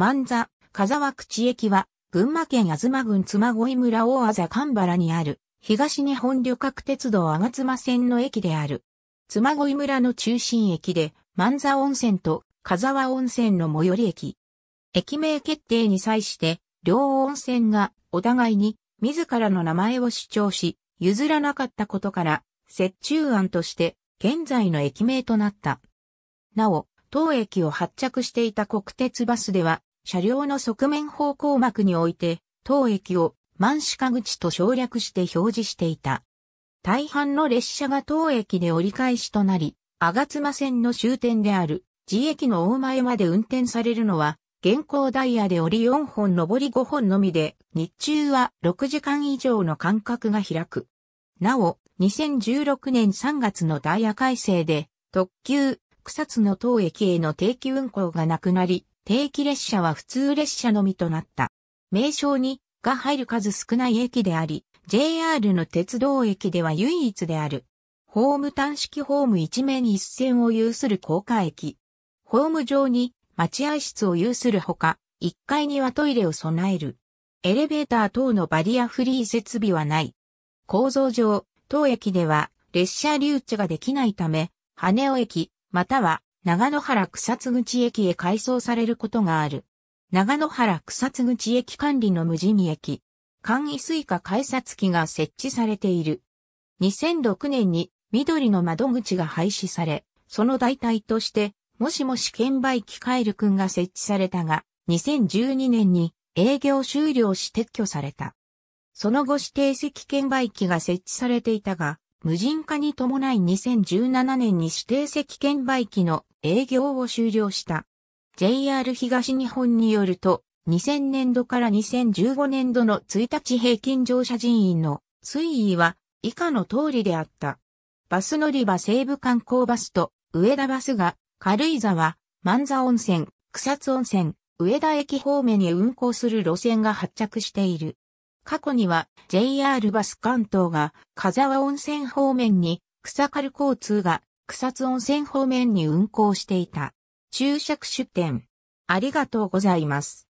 万座、風和口駅は、群馬県妻郡妻恋村大あざ神原にある、東日本旅客鉄道吾妻線の駅である。妻恋村の中心駅で、万座温泉と風和温泉の最寄り駅。駅名決定に際して、両温泉がお互いに自らの名前を主張し、譲らなかったことから、折衷案として現在の駅名となった。なお、当駅を発着していた国鉄バスでは、車両の側面方向幕において、当駅を満歯科口と省略して表示していた。大半の列車が当駅で折り返しとなり、吾妻線の終点である、自駅の大前まで運転されるのは、現行ダイヤで折り4本上り5本のみで、日中は6時間以上の間隔が開く。なお、2016年3月のダイヤ改正で、特急、草津の当駅への定期運行がなくなり、定期列車は普通列車のみとなった。名称にが入る数少ない駅であり、JR の鉄道駅では唯一である。ホーム短式ホーム一面一線を有する高架駅。ホーム上に待合室を有するほか、1階にはトイレを備える。エレベーター等のバリアフリー設備はない。構造上、当駅では列車留置ができないため、羽尾駅、または長野原草津口駅へ改装されることがある。長野原草津口駅管理の無人駅、簡易水化改札機が設置されている。2006年に緑の窓口が廃止され、その代替として、もしもし券売機カエル君が設置されたが、2012年に営業終了し撤去された。その後指定席券売機が設置されていたが、無人化に伴い2017年に指定席券売機の営業を終了した。JR 東日本によると、2000年度から2015年度の1日平均乗車人員の推移は以下の通りであった。バス乗り場西部観光バスと上田バスが軽井沢、万座温泉、草津温泉、上田駅方面に運行する路線が発着している。過去には JR バス関東が風沢温泉方面に草軽交通が草津温泉方面に運行していた。注釈出店。ありがとうございます。